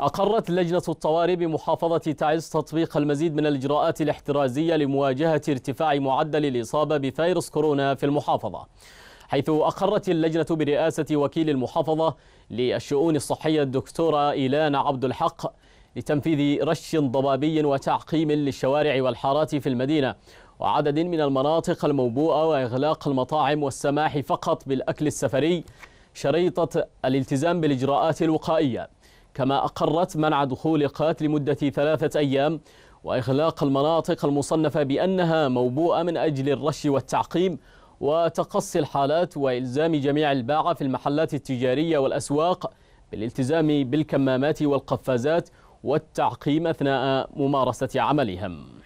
أقرت لجنة الطوارئ بمحافظة تعز تطبيق المزيد من الإجراءات الاحترازية لمواجهة ارتفاع معدل الإصابة بفيروس كورونا في المحافظة حيث أقرت اللجنة برئاسة وكيل المحافظة للشؤون الصحية الدكتورة إيلان عبد الحق لتنفيذ رش ضبابي وتعقيم للشوارع والحارات في المدينة وعدد من المناطق الموبوءة وإغلاق المطاعم والسماح فقط بالأكل السفري شريطة الالتزام بالإجراءات الوقائية كما أقرت منع دخول قات لمدة ثلاثة أيام وإغلاق المناطق المصنفة بأنها موبوءة من أجل الرش والتعقيم وتقصي الحالات وإلزام جميع الباعة في المحلات التجارية والأسواق بالالتزام بالكمامات والقفازات والتعقيم أثناء ممارسة عملهم